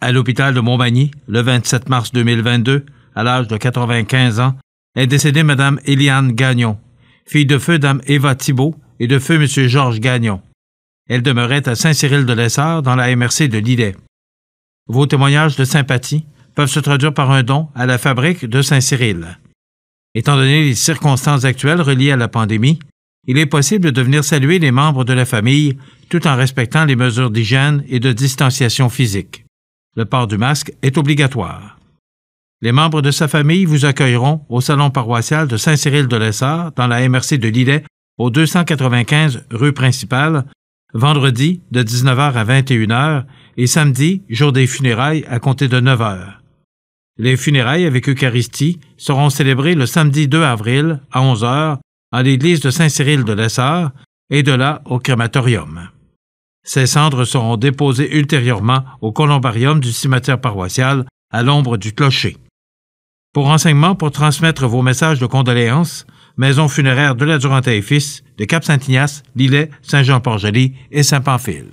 à l'hôpital de Montmagny le 27 mars 2022 à l'âge de 95 ans est décédée Mme Eliane Gagnon, fille de feu dame Eva Thibault et de feu M. Georges Gagnon. Elle demeurait à Saint-Cyril-de-Lessard dans la MRC de Lillet. Vos témoignages de sympathie peuvent se traduire par un don à la fabrique de Saint-Cyril. Étant donné les circonstances actuelles reliées à la pandémie, il est possible de venir saluer les membres de la famille tout en respectant les mesures d'hygiène et de distanciation physique. Le port du masque est obligatoire. Les membres de sa famille vous accueilleront au salon paroissial de Saint-Cyril-de-Lessard dans la MRC de Lillet au 295 rue principale, vendredi de 19h à 21h et samedi, jour des funérailles, à compter de 9h. Les funérailles avec Eucharistie seront célébrées le samedi 2 avril à 11h à l'église de Saint-Cyril-de-Lessard et de là au crématorium. Ces cendres seront déposées ultérieurement au columbarium du cimetière paroissial à l'ombre du clocher. Pour enseignement, pour transmettre vos messages de condoléances, Maison funéraire de la et Fils, de Cap-Saint-Ignace, Lillet, saint jean port et Saint-Pamphile.